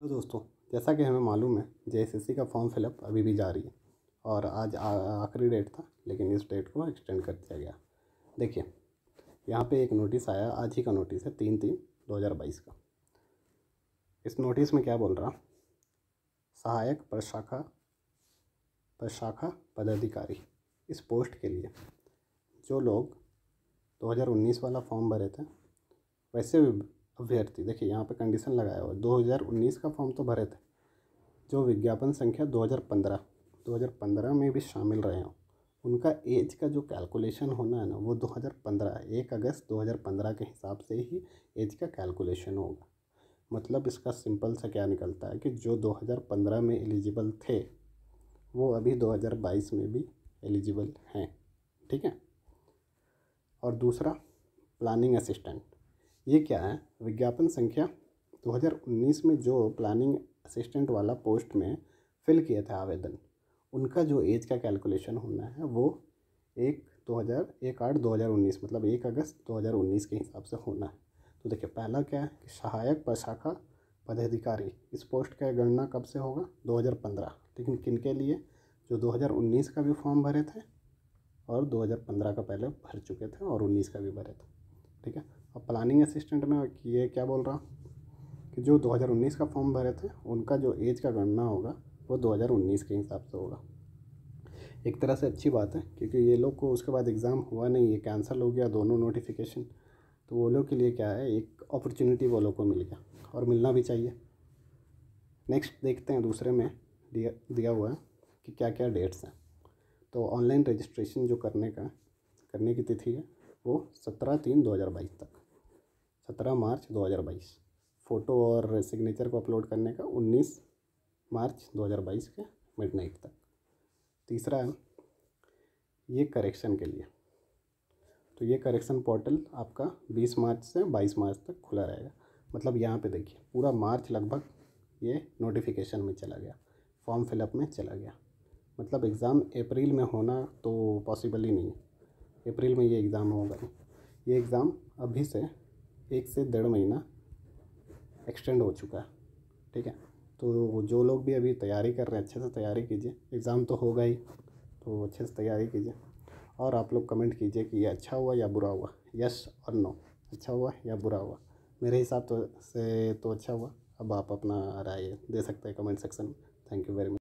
तो दोस्तों जैसा कि हमें मालूम है जे का फॉर्म फिलअप अभी भी जारी है और आज आखिरी डेट था लेकिन इस डेट को एक्सटेंड कर दिया गया देखिए यहाँ पे एक नोटिस आया आज ही का नोटिस है तीन तीन दो हज़ार बाईस का इस नोटिस में क्या बोल रहा सहायक प्रशाखा प्रशाखा पदाधिकारी इस पोस्ट के लिए जो लोग 2019 वाला फॉर्म भरे थे वैसे भी अभ्यर्थी देखिए यहाँ पे कंडीशन लगाया हुआ 2019 का फॉर्म तो भरे थे जो विज्ञापन संख्या 2015 2015 में भी शामिल रहे हों उनका एज का जो कैलकुलेशन होना है ना वो 2015 एक अगस्त 2015 के हिसाब से ही एज का कैलकुलेशन होगा मतलब इसका सिंपल सा क्या निकलता है कि जो 2015 में एलिजिबल थे वो अभी 2022 में भी एलिजिबल हैं ठीक है और दूसरा प्लानिंग असिस्टेंट ये क्या है विज्ञापन संख्या 2019 में जो प्लानिंग असिस्टेंट वाला पोस्ट में फिल किया था आवेदन उनका जो एज का कैलकुलेशन होना है वो एक दो हज़ार एक आठ दो हज़ार उन्नीस मतलब एक अगस्त दो हज़ार उन्नीस के हिसाब से होना है तो देखिए पहला क्या है कि सहायक प्रशाखा पदाधिकारी इस पोस्ट का गणना कब से होगा दो हज़ार पंद्रह लेकिन किन के लिए जो दो हज़ार उन्नीस का भी फॉर्म भरे थे और दो हज़ार पंद्रह का पहले भर चुके थे और उन्नीस का भी भरे थे ठीक है और प्लानिंग असिस्टेंट में ये क्या बोल रहा कि जो 2019 का फॉर्म भरे थे उनका जो एज का गणना होगा वो 2019 के हिसाब से होगा एक तरह से अच्छी बात है क्योंकि ये लोग को उसके बाद एग्ज़ाम हुआ नहीं ये कैंसिल हो गया दोनों नोटिफिकेशन तो वो लोग के लिए क्या है एक अपॉर्चुनिटी वो लोग को मिल गया और मिलना भी चाहिए नेक्स्ट देखते हैं दूसरे में दिया दिया हुआ है कि क्या क्या डेट्स हैं तो ऑनलाइन रजिस्ट्रेशन जो करने का करने की तिथि है वो सत्रह तीन दो हज़ार बाईस तक सत्रह मार्च दो हज़ार बाईस फ़ोटो और सिग्नेचर को अपलोड करने का उन्नीस मार्च दो हज़ार बाईस के मिड नाइट तक तीसरा है ये करेक्शन के लिए तो ये करेक्शन पोर्टल आपका बीस मार्च से बाईस मार्च तक खुला रहेगा मतलब यहाँ पे देखिए पूरा मार्च लगभग ये नोटिफिकेशन में चला गया फॉर्म फिलअप में चला गया मतलब एग्ज़ाम अप्रैल में होना तो पॉसिबल ही नहीं है अप्रैल में ये एग्ज़ाम होगा ये एग्ज़ाम अभी से एक से डेढ़ महीना एक्सटेंड हो चुका है ठीक है तो जो लोग भी अभी तैयारी कर रहे हैं अच्छे से तैयारी कीजिए एग्ज़ाम तो होगा ही तो अच्छे से तैयारी कीजिए और आप लोग कमेंट कीजिए कि ये अच्छा हुआ या बुरा हुआ यस और नो अच्छा हुआ या बुरा हुआ मेरे हिसाब तो से तो अच्छा हुआ अब आप अपना राय दे सकते हैं कमेंट सेक्शन में थैंक यू वेरी मच